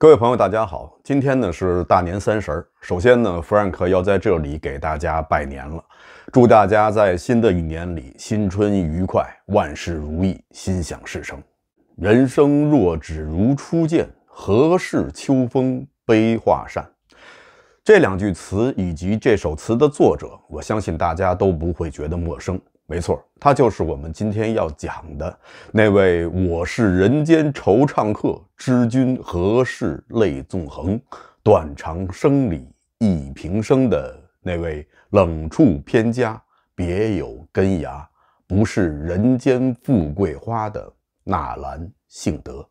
各位朋友，大家好！今天呢是大年三十儿。首先呢，Frank 要在这里给大家拜年了，祝大家在新的一年里新春愉快，万事如意，心想事成。人生若只如初见，何事秋风悲画扇。这两句词以及这首词的作者，我相信大家都不会觉得陌生。没错，他就是我们今天要讲的那位“我是人间惆怅客，知君何事泪纵横，断肠声里忆平生”的那位冷处偏加别有根芽，不是人间富贵花的纳兰性德。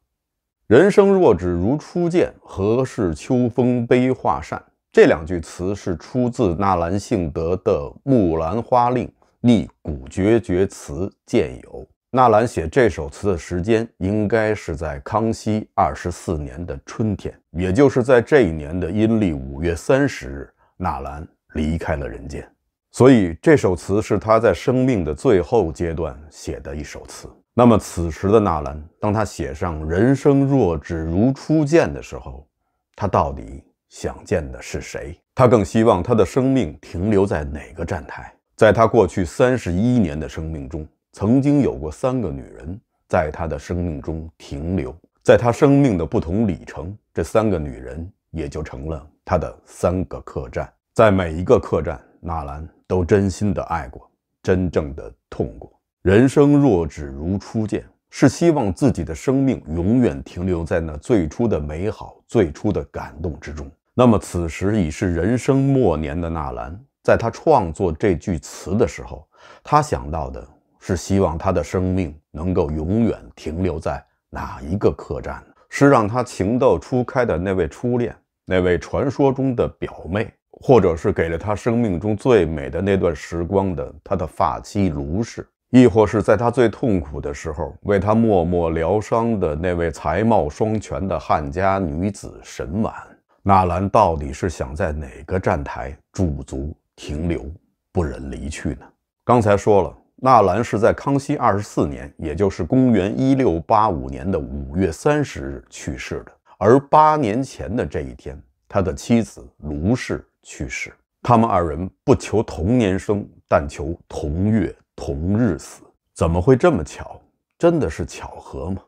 人生若只如初见，何事秋风悲画扇？这两句词是出自纳兰性德的《木兰花令》。《立古绝绝词见有。纳兰写这首词的时间应该是在康熙二十四年的春天，也就是在这一年的阴历五月三十日，纳兰离开了人间。所以这首词是他在生命的最后阶段写的一首词。那么此时的纳兰，当他写上“人生若只如初见”的时候，他到底想见的是谁？他更希望他的生命停留在哪个站台？在他过去三十一年的生命中，曾经有过三个女人在他的生命中停留，在他生命的不同里程，这三个女人也就成了他的三个客栈。在每一个客栈，纳兰都真心的爱过，真正的痛过。人生若只如初见，是希望自己的生命永远停留在那最初的美好、最初的感动之中。那么，此时已是人生末年的纳兰。在他创作这句词的时候，他想到的是希望他的生命能够永远停留在哪一个客栈呢？是让他情窦初开的那位初恋，那位传说中的表妹，或者是给了他生命中最美的那段时光的他的发妻卢氏，亦或是在他最痛苦的时候为他默默疗伤的那位才貌双全的汉家女子沈婉？纳兰到底是想在哪个站台驻足？停留不忍离去呢？刚才说了，纳兰是在康熙二十四年，也就是公元一六八五年的五月三十日去世的。而八年前的这一天，他的妻子卢氏去世。他们二人不求同年生，但求同月同日死。怎么会这么巧？真的是巧合吗？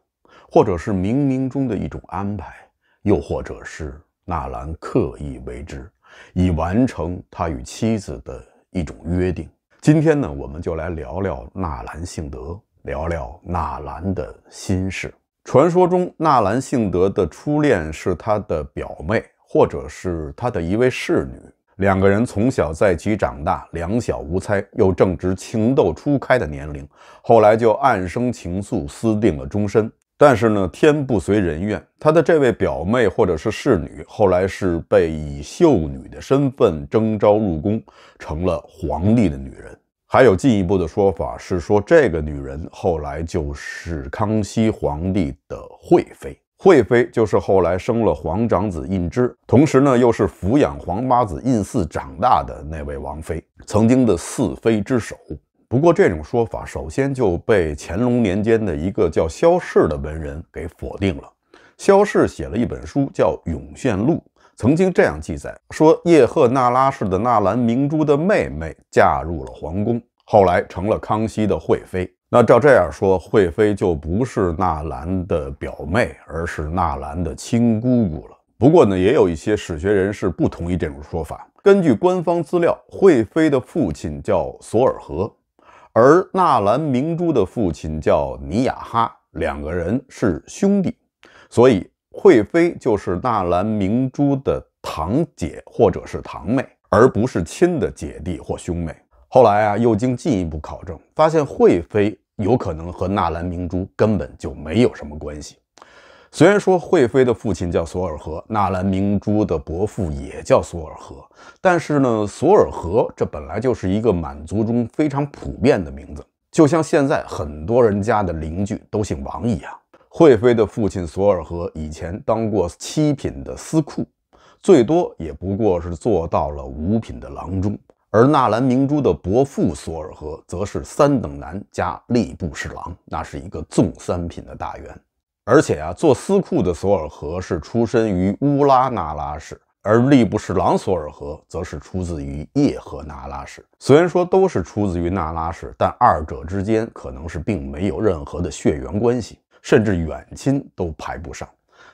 或者是冥冥中的一种安排，又或者是纳兰刻意为之？以完成他与妻子的一种约定。今天呢，我们就来聊聊纳兰性德，聊聊纳兰的心事。传说中，纳兰性德的初恋是他的表妹，或者是他的一位侍女。两个人从小在一起长大，两小无猜，又正值情窦初开的年龄，后来就暗生情愫，私定了终身。但是呢，天不随人愿，他的这位表妹或者是侍女，后来是被以秀女的身份征召入宫，成了皇帝的女人。还有进一步的说法是说，这个女人后来就是康熙皇帝的惠妃。惠妃就是后来生了皇长子胤禛，同时呢，又是抚养皇八子胤祀长大的那位王妃，曾经的四妃之首。不过，这种说法首先就被乾隆年间的一个叫萧氏的文人给否定了。萧氏写了一本书，叫《涌现录》，曾经这样记载：说叶赫那拉氏的纳兰明珠的妹妹嫁入了皇宫，后来成了康熙的惠妃。那照这样说，惠妃就不是纳兰的表妹，而是纳兰的亲姑姑了。不过呢，也有一些史学人士不同意这种说法。根据官方资料，惠妃的父亲叫索尔和。而纳兰明珠的父亲叫尼雅哈，两个人是兄弟，所以惠妃就是纳兰明珠的堂姐或者是堂妹，而不是亲的姐弟或兄妹。后来啊，又经进一步考证，发现惠妃有可能和纳兰明珠根本就没有什么关系。虽然说惠妃的父亲叫索尔和，纳兰明珠的伯父也叫索尔和，但是呢，索尔和这本来就是一个满族中非常普遍的名字，就像现在很多人家的邻居都姓王一样。惠妃的父亲索尔和以前当过七品的司库，最多也不过是做到了五品的郎中，而纳兰明珠的伯父索尔和则是三等男加吏部侍郎，那是一个纵三品的大员。而且啊，做司库的索尔河是出身于乌拉那拉氏，而吏部侍郎索尔河则是出自于叶赫那拉氏。虽然说都是出自于那拉氏，但二者之间可能是并没有任何的血缘关系，甚至远亲都排不上。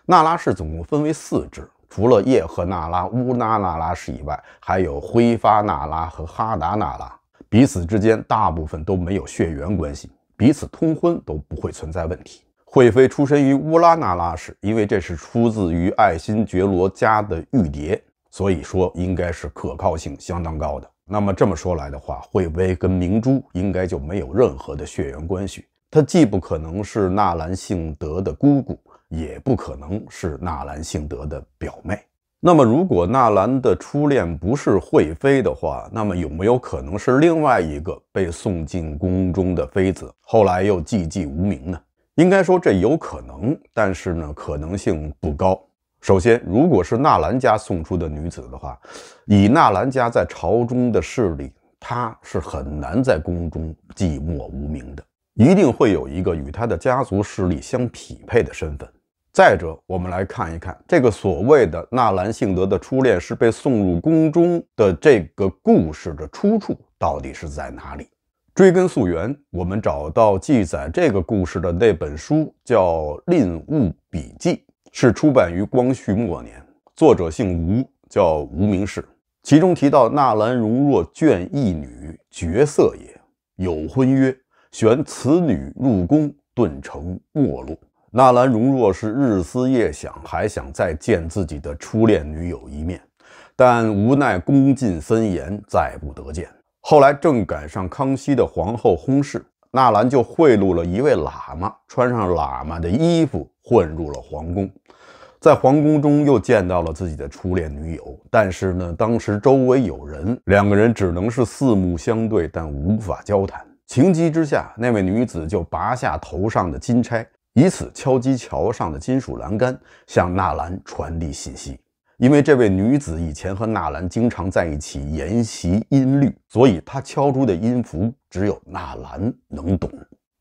那拉氏总共分为四支，除了叶赫那拉、乌拉那拉氏以外，还有辉发那拉和哈达那拉，彼此之间大部分都没有血缘关系，彼此通婚都不会存在问题。惠妃出身于乌拉那拉氏，因为这是出自于爱新觉罗家的玉蝶，所以说应该是可靠性相当高的。那么这么说来的话，惠妃跟明珠应该就没有任何的血缘关系，她既不可能是纳兰性德的姑姑，也不可能是纳兰性德的表妹。那么如果纳兰的初恋不是惠妃的话，那么有没有可能是另外一个被送进宫中的妃子，后来又寂寂无名呢？应该说这有可能，但是呢可能性不高。首先，如果是纳兰家送出的女子的话，以纳兰家在朝中的势力，她是很难在宫中寂寞无名的，一定会有一个与她的家族势力相匹配的身份。再者，我们来看一看这个所谓的纳兰性德的初恋是被送入宫中的这个故事的出处到底是在哪里。追根溯源，我们找到记载这个故事的那本书，叫《赁物笔记》，是出版于光绪末年，作者姓吴，叫吴名士。其中提到纳兰容若眷一女，绝色也，有婚约，选此女入宫，顿成陌路。纳兰容若是日思夜想，还想再见自己的初恋女友一面，但无奈宫禁森严，再不得见。后来正赶上康熙的皇后薨逝，纳兰就贿赂了一位喇嘛，穿上喇嘛的衣服，混入了皇宫。在皇宫中又见到了自己的初恋女友，但是呢，当时周围有人，两个人只能是四目相对，但无法交谈。情急之下，那位女子就拔下头上的金钗，以此敲击桥上的金属栏杆，向纳兰传递信息。因为这位女子以前和纳兰经常在一起研习音律，所以她敲出的音符只有纳兰能懂。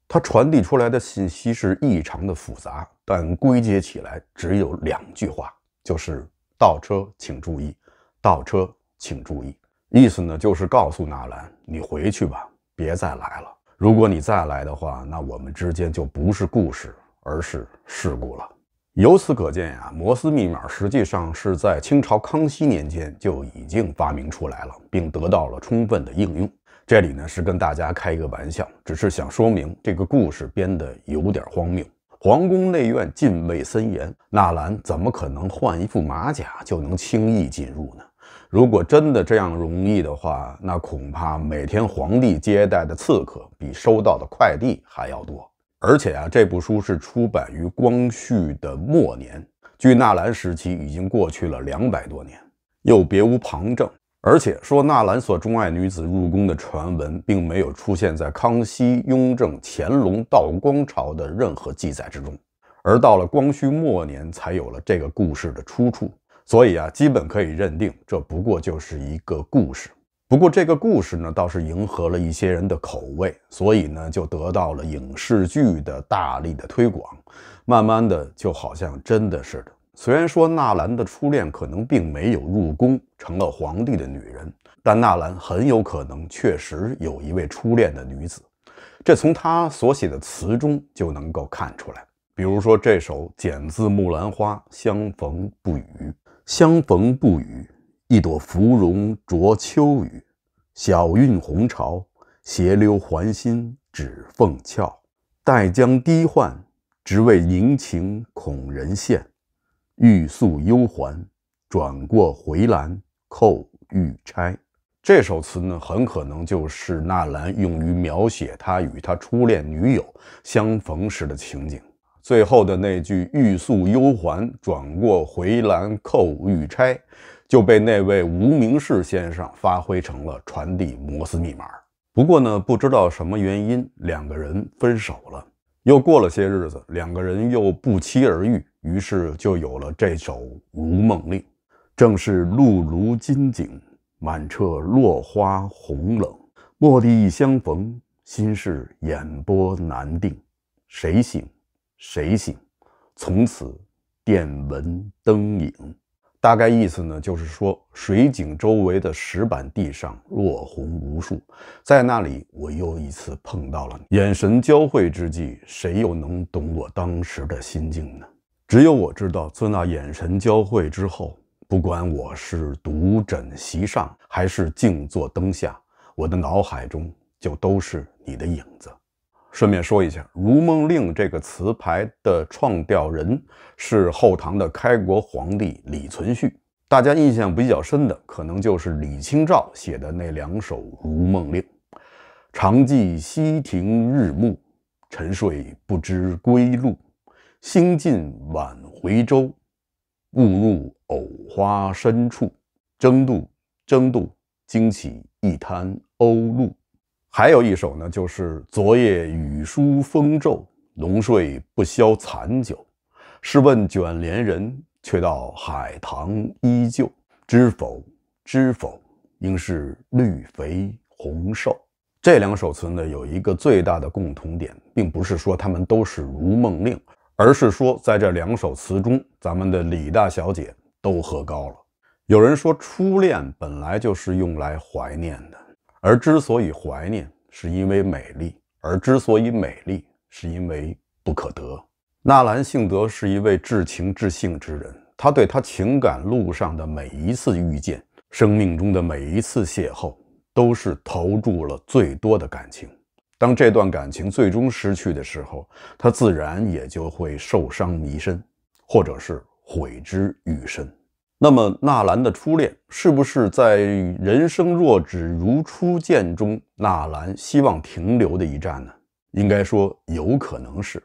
她传递出来的信息是异常的复杂，但归结起来只有两句话，就是“倒车请注意，倒车请注意”。意思呢，就是告诉纳兰，你回去吧，别再来了。如果你再来的话，那我们之间就不是故事，而是事故了。由此可见呀，摩斯密码实际上是在清朝康熙年间就已经发明出来了，并得到了充分的应用。这里呢是跟大家开一个玩笑，只是想说明这个故事编得有点荒谬。皇宫内院禁卫森严，纳兰怎么可能换一副马甲就能轻易进入呢？如果真的这样容易的话，那恐怕每天皇帝接待的刺客比收到的快递还要多。而且啊，这部书是出版于光绪的末年，距纳兰时期已经过去了两百多年，又别无旁证。而且说纳兰所钟爱女子入宫的传闻，并没有出现在康熙、雍正、乾隆、道光朝的任何记载之中，而到了光绪末年才有了这个故事的出处。所以啊，基本可以认定，这不过就是一个故事。不过这个故事呢，倒是迎合了一些人的口味，所以呢，就得到了影视剧的大力的推广。慢慢的，就好像真的似的。虽然说纳兰的初恋可能并没有入宫，成了皇帝的女人，但纳兰很有可能确实有一位初恋的女子。这从他所写的词中就能够看出来。比如说这首《减字木兰花》，相逢不语，相逢不语。一朵芙蓉着秋雨，小韵红潮斜溜环心指凤翘。待将低唤，只为凝情恐人羡。欲诉幽还，转过回栏扣玉钗。这首词呢，很可能就是纳兰用于描写他与他初恋女友相逢时的情景。最后的那句“欲诉幽还，转过回栏扣玉钗”。就被那位无名氏先生发挥成了传递摩斯密码。不过呢，不知道什么原因，两个人分手了。又过了些日子，两个人又不期而遇，于是就有了这首《如梦令》。正是露如金井，满彻落花红冷。蓦地一相逢，心事眼波难定。谁醒？谁醒？从此电文灯影。大概意思呢，就是说，水井周围的石板地上落红无数，在那里，我又一次碰到了你。眼神交汇之际，谁又能懂我当时的心境呢？只有我知道，自那眼神交汇之后，不管我是独枕席上，还是静坐灯下，我的脑海中就都是你的影子。顺便说一下，《如梦令》这个词牌的创调人是后唐的开国皇帝李存勖。大家印象比较深的，可能就是李清照写的那两首《如梦令》：“常记溪亭日暮，沉睡不知归路。兴尽晚回舟，误入藕花深处。争渡，争渡，惊起一滩鸥鹭。”还有一首呢，就是昨夜雨疏风骤，浓睡不消残酒。试问卷帘人，却道海棠依旧。知否，知否？应是绿肥红瘦。这两首词呢，有一个最大的共同点，并不是说它们都是《如梦令》，而是说在这两首词中，咱们的李大小姐都喝高了。有人说，初恋本来就是用来怀念的。而之所以怀念，是因为美丽；而之所以美丽，是因为不可得。纳兰性德是一位至情至性之人，他对他情感路上的每一次遇见，生命中的每一次邂逅，都是投注了最多的感情。当这段感情最终失去的时候，他自然也就会受伤弥深，或者是悔之愈深。那么，纳兰的初恋是不是在《人生若只如初见》中纳兰希望停留的一站呢？应该说，有可能是。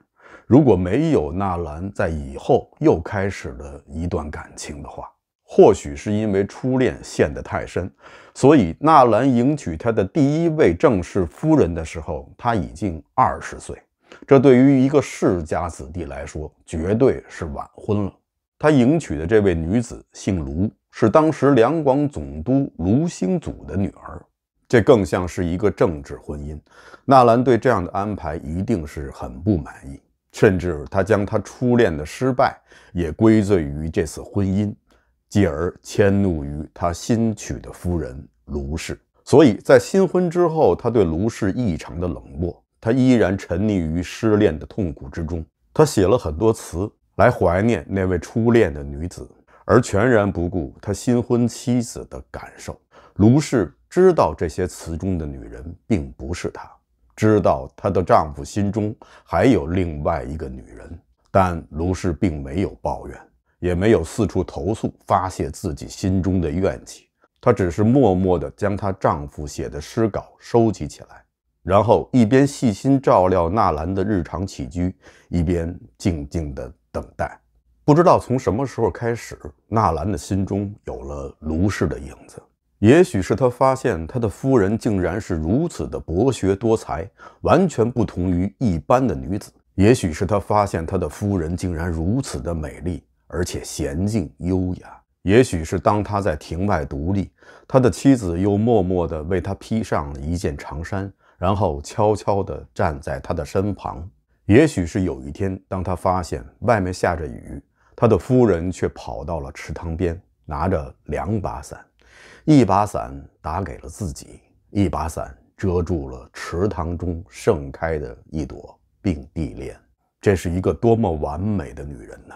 如果没有纳兰在以后又开始了一段感情的话，或许是因为初恋陷得太深，所以纳兰迎娶他的第一位正室夫人的时候，他已经二十岁，这对于一个世家子弟来说，绝对是晚婚了。他迎娶的这位女子姓卢，是当时两广总督卢兴祖的女儿，这更像是一个政治婚姻。纳兰对这样的安排一定是很不满意，甚至他将他初恋的失败也归罪于这次婚姻，继而迁怒于他新娶的夫人卢氏。所以在新婚之后，他对卢氏异常的冷漠，他依然沉溺于失恋的痛苦之中，他写了很多词。来怀念那位初恋的女子，而全然不顾他新婚妻子的感受。卢氏知道这些词中的女人并不是她，知道她的丈夫心中还有另外一个女人，但卢氏并没有抱怨，也没有四处投诉发泄自己心中的怨气。她只是默默地将她丈夫写的诗稿收集起来，然后一边细心照料纳兰的日常起居，一边静静地。等待，不知道从什么时候开始，纳兰的心中有了卢氏的影子。也许是他发现他的夫人竟然是如此的博学多才，完全不同于一般的女子；也许是他发现他的夫人竟然如此的美丽，而且娴静优雅；也许是当他在庭外独立，他的妻子又默默地为他披上了一件长衫，然后悄悄地站在他的身旁。也许是有一天，当他发现外面下着雨，他的夫人却跑到了池塘边，拿着两把伞，一把伞打给了自己，一把伞遮住了池塘中盛开的一朵并蒂莲。这是一个多么完美的女人呢？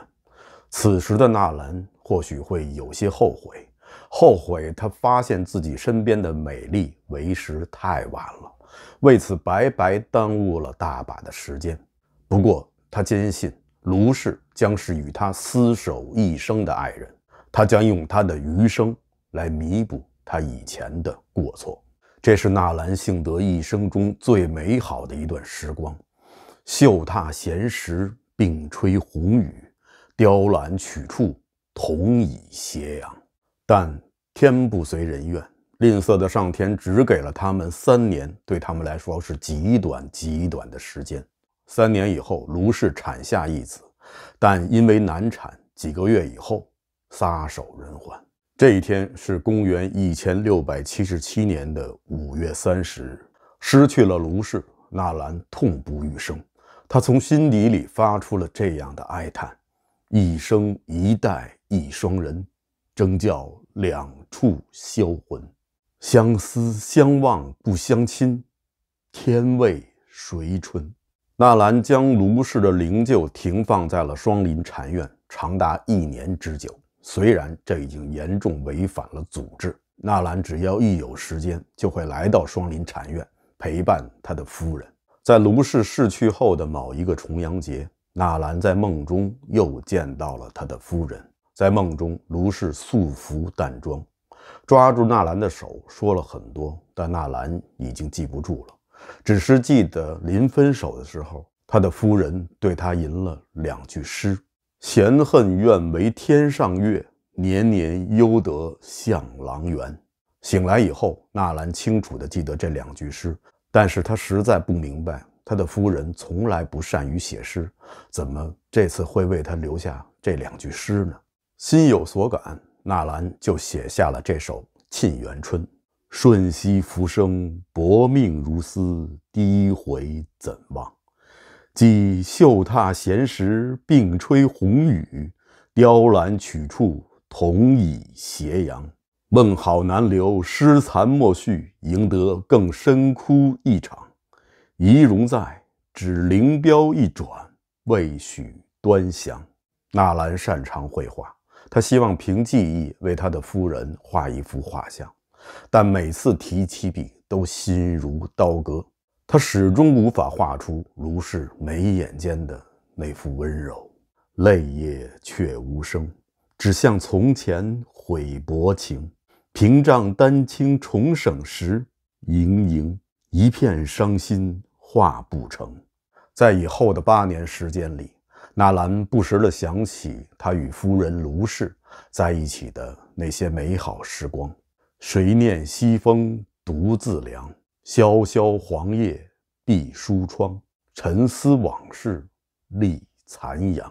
此时的纳兰或许会有些后悔，后悔他发现自己身边的美丽为时太晚了，为此白白耽误了大把的时间。不过，他坚信卢氏将是与他厮守一生的爱人，他将用他的余生来弥补他以前的过错。这是纳兰性德一生中最美好的一段时光：秀踏闲时，并吹红雨；雕栏曲处，同倚斜阳。但天不随人愿，吝啬的上天只给了他们三年，对他们来说是极短极短的时间。三年以后，卢氏产下一子，但因为难产，几个月以后撒手人寰。这一天是公元一千六百七十七年的五月三十日。失去了卢氏，纳兰痛不欲生，他从心底里发出了这样的哀叹：“一生一代一双人，争教两处销魂。相思相望不相亲，天为谁春？”纳兰将卢氏的灵柩停放在了双林禅院，长达一年之久。虽然这已经严重违反了祖制，纳兰只要一有时间，就会来到双林禅院陪伴他的夫人。在卢氏逝去后的某一个重阳节，纳兰在梦中又见到了他的夫人。在梦中，卢氏素服淡妆，抓住纳兰的手，说了很多，但纳兰已经记不住了。只是记得临分手的时候，他的夫人对他吟了两句诗：“闲恨愿为天上月，年年幽得向郎圆。”醒来以后，纳兰清楚地记得这两句诗，但是他实在不明白，他的夫人从来不善于写诗，怎么这次会为他留下这两句诗呢？心有所感，纳兰就写下了这首《沁园春》。瞬息浮生，薄命如斯，低回怎忘？记绣榻闲时，并吹红雨；雕栏曲处，同倚斜阳。梦好难留，诗残莫续，赢得更深哭一场。遗容在，只灵标一转，未许端详。纳兰擅长绘画，他希望凭记忆为他的夫人画一幅画像。但每次提起笔，都心如刀割。他始终无法画出卢氏眉眼间的那副温柔。泪也却无声，只向从前悔薄情。屏障丹青重省时，盈盈一片伤心画不成。在以后的八年时间里，纳兰不时地想起他与夫人卢氏在一起的那些美好时光。谁念西风独自凉？萧萧黄叶闭疏窗，沉思往事立残阳。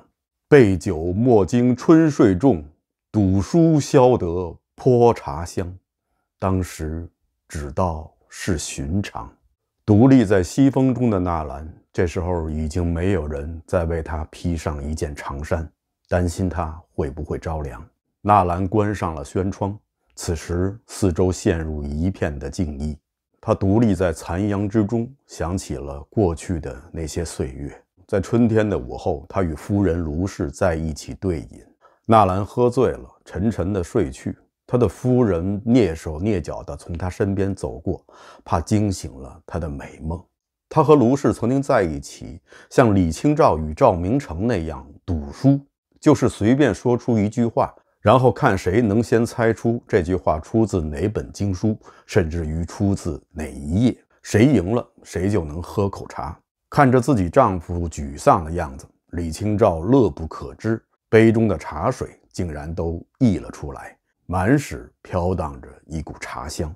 背酒莫惊春睡重，赌书消得泼茶香。当时只道是寻常。独立在西风中的纳兰，这时候已经没有人再为他披上一件长衫，担心他会不会着凉。纳兰关上了轩窗。此时，四周陷入一片的静谧。他独立在残阳之中，想起了过去的那些岁月。在春天的午后，他与夫人卢氏在一起对饮。纳兰喝醉了，沉沉的睡去。他的夫人蹑手蹑脚的从他身边走过，怕惊醒了他的美梦。他和卢氏曾经在一起，像李清照与赵明诚那样赌书，就是随便说出一句话。然后看谁能先猜出这句话出自哪本经书，甚至于出自哪一页，谁赢了，谁就能喝口茶。看着自己丈夫沮丧的样子，李清照乐不可支，杯中的茶水竟然都溢了出来，满室飘荡着一股茶香。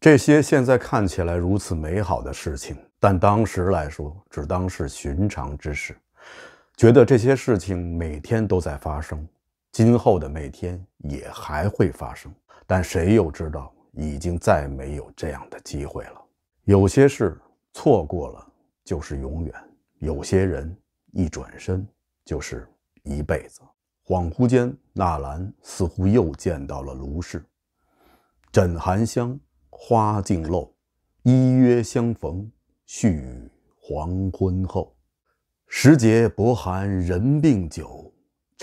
这些现在看起来如此美好的事情，但当时来说，只当是寻常之事，觉得这些事情每天都在发生。今后的每天也还会发生，但谁又知道，已经再没有这样的机会了。有些事错过了就是永远，有些人一转身就是一辈子。恍惚间，纳兰似乎又见到了卢氏。枕寒香，花径漏，依约相逢，絮雨黄昏后。时节薄寒，人病久。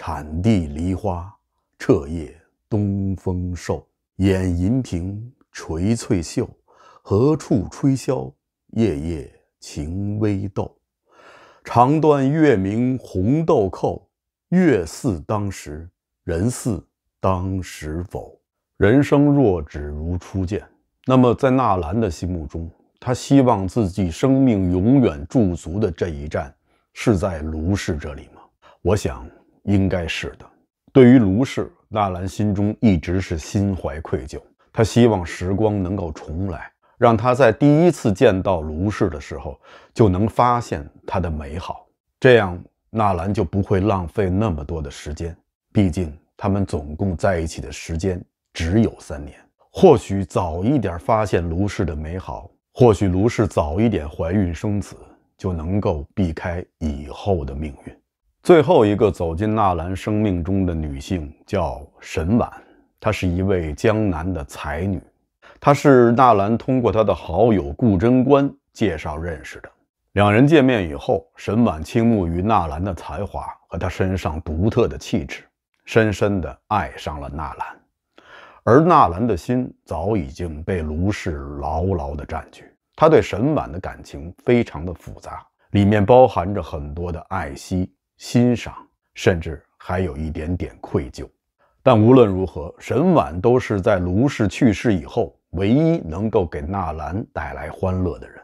产地梨花，彻夜东风瘦，掩银屏，垂翠袖，何处吹箫？夜夜情微逗，长断月明红豆蔻，月似当时，人似当时否？人生若只如初见，那么在纳兰的心目中，他希望自己生命永远驻足的这一站，是在卢氏这里吗？我想。应该是的。对于卢氏，纳兰心中一直是心怀愧疚。他希望时光能够重来，让他在第一次见到卢氏的时候就能发现她的美好，这样纳兰就不会浪费那么多的时间。毕竟他们总共在一起的时间只有三年。或许早一点发现卢氏的美好，或许卢氏早一点怀孕生子，就能够避开以后的命运。最后一个走进纳兰生命中的女性叫沈婉，她是一位江南的才女，她是纳兰通过他的好友顾贞观介绍认识的。两人见面以后，沈婉倾慕于纳兰的才华和他身上独特的气质，深深的爱上了纳兰。而纳兰的心早已经被卢氏牢牢的占据，他对沈婉的感情非常的复杂，里面包含着很多的爱惜。欣赏，甚至还有一点点愧疚。但无论如何，沈婉都是在卢氏去世以后，唯一能够给纳兰带来欢乐的人。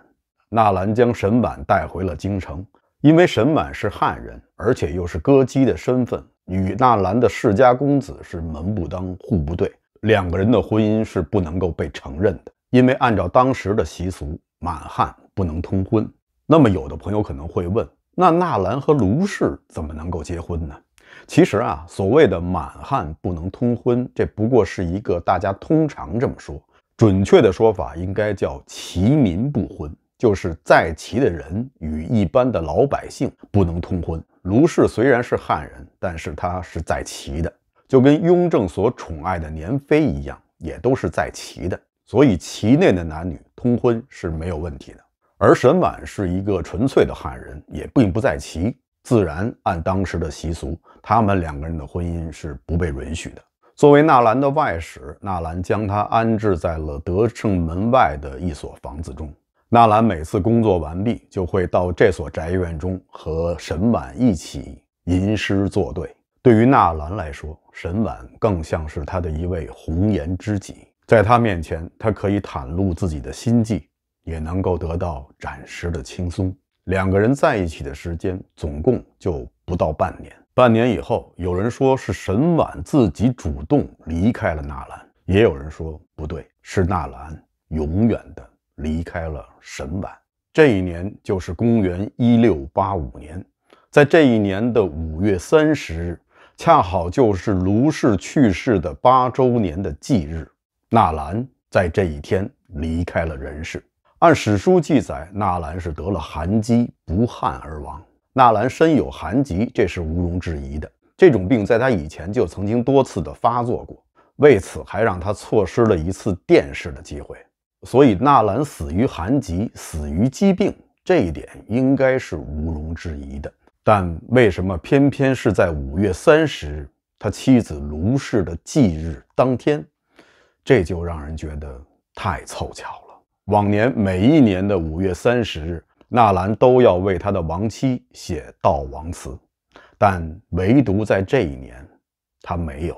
纳兰将沈婉带回了京城，因为沈婉是汉人，而且又是歌姬的身份，与纳兰的世家公子是门不当户不对，两个人的婚姻是不能够被承认的。因为按照当时的习俗，满汉不能通婚。那么，有的朋友可能会问。那纳兰和卢氏怎么能够结婚呢？其实啊，所谓的满汉不能通婚，这不过是一个大家通常这么说。准确的说法应该叫“齐民不婚”，就是在齐的人与一般的老百姓不能通婚。卢氏虽然是汉人，但是他是在齐的，就跟雍正所宠爱的年妃一样，也都是在齐的，所以齐内的男女通婚是没有问题的。而沈婉是一个纯粹的汉人，也并不在齐，自然按当时的习俗，他们两个人的婚姻是不被允许的。作为纳兰的外史，纳兰将他安置在了德胜门外的一所房子中。纳兰每次工作完毕，就会到这所宅院中和沈婉一起吟诗作对。对于纳兰来说，沈婉更像是他的一位红颜知己，在他面前，他可以袒露自己的心迹。也能够得到暂时的轻松。两个人在一起的时间总共就不到半年。半年以后，有人说是沈婉自己主动离开了纳兰，也有人说不对，是纳兰永远的离开了沈婉。这一年就是公元一六八五年，在这一年的五月三十日，恰好就是卢氏去世的八周年的忌日。纳兰在这一天离开了人世。按史书记载，纳兰是得了寒疾不汗而亡。纳兰身有寒疾，这是毋庸置疑的。这种病在他以前就曾经多次的发作过，为此还让他错失了一次殿试的机会。所以，纳兰死于寒疾，死于疾病，这一点应该是毋庸置疑的。但为什么偏偏是在五月三十，他妻子卢氏的忌日当天？这就让人觉得太凑巧了。往年每一年的五月三十日，纳兰都要为他的亡妻写悼亡词，但唯独在这一年，他没有。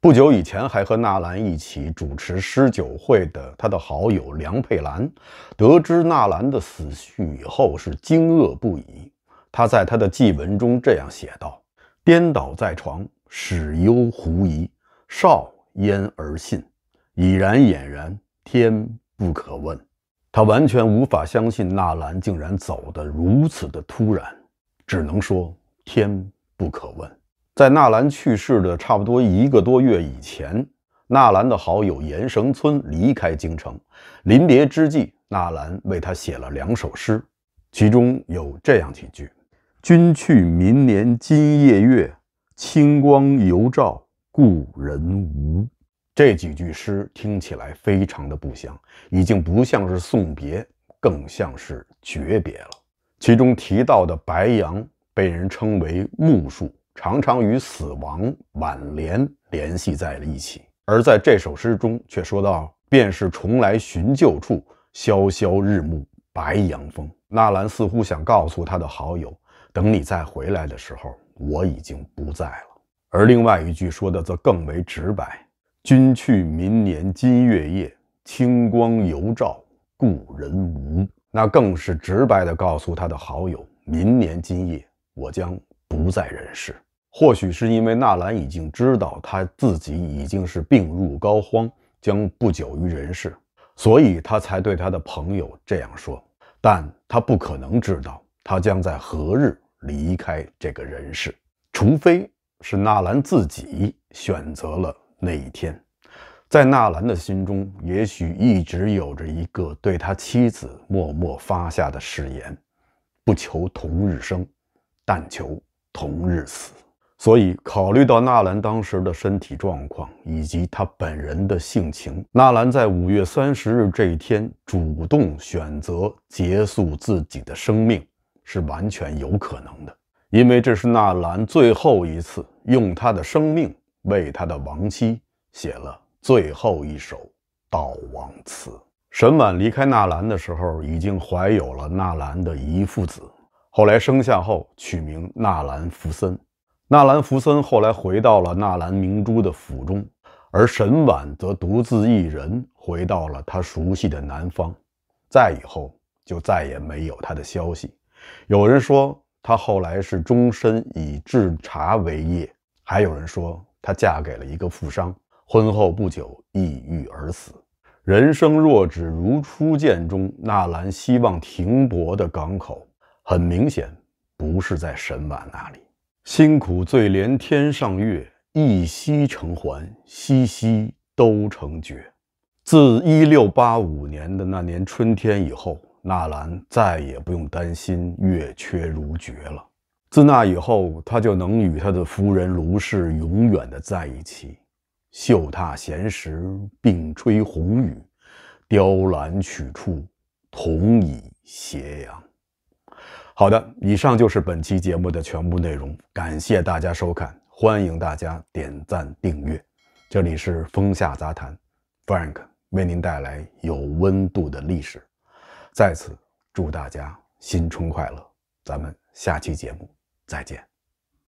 不久以前还和纳兰一起主持诗酒会的他的好友梁佩兰，得知纳兰的死讯以后是惊愕不已。他在他的祭文中这样写道：“颠倒在床，始忧狐疑，少焉而信，已然俨然天。”不可问，他完全无法相信纳兰竟然走得如此的突然，只能说天不可问。在纳兰去世的差不多一个多月以前，纳兰的好友严绳村离开京城，临别之际，纳兰为他写了两首诗，其中有这样几句：“君去明年今夜月，清光犹照故人无。”这几句诗听起来非常的不祥，已经不像是送别，更像是诀别了。其中提到的白杨被人称为木树，常常与死亡、挽联联系在了一起。而在这首诗中，却说到：“便是重来寻旧处，萧萧日暮白杨风。”纳兰似乎想告诉他的好友，等你再回来的时候，我已经不在了。而另外一句说的则更为直白。君去明年今夜，清光犹照故人无。那更是直白地告诉他的好友，明年今夜我将不在人世。或许是因为纳兰已经知道他自己已经是病入膏肓，将不久于人世，所以他才对他的朋友这样说。但他不可能知道他将在何日离开这个人世，除非是纳兰自己选择了。那一天，在纳兰的心中，也许一直有着一个对他妻子默默发下的誓言：不求同日生，但求同日死。所以，考虑到纳兰当时的身体状况以及他本人的性情，纳兰在五月三十日这一天主动选择结束自己的生命，是完全有可能的。因为这是纳兰最后一次用他的生命。为他的亡妻写了最后一首悼亡词。沈婉离开纳兰的时候，已经怀有了纳兰的遗腹子，后来生下后取名纳兰福森。纳兰福森后来回到了纳兰明珠的府中，而沈婉则独自一人回到了他熟悉的南方。再以后就再也没有他的消息。有人说他后来是终身以制茶为业，还有人说。她嫁给了一个富商，婚后不久抑郁而死。人生若只如初见中，纳兰希望停泊的港口，很明显不是在沈婉那里。辛苦最怜天上月，一夕成环，夕夕都成绝。自一六八五年的那年春天以后，纳兰再也不用担心月缺如绝了。自那以后，他就能与他的夫人卢氏永远的在一起。绣榻闲时，并吹红雨；雕栏曲处，同倚斜阳。好的，以上就是本期节目的全部内容，感谢大家收看，欢迎大家点赞订阅。这里是风下杂谈，Frank 为您带来有温度的历史。在此祝大家新春快乐，咱们下期节目。再见。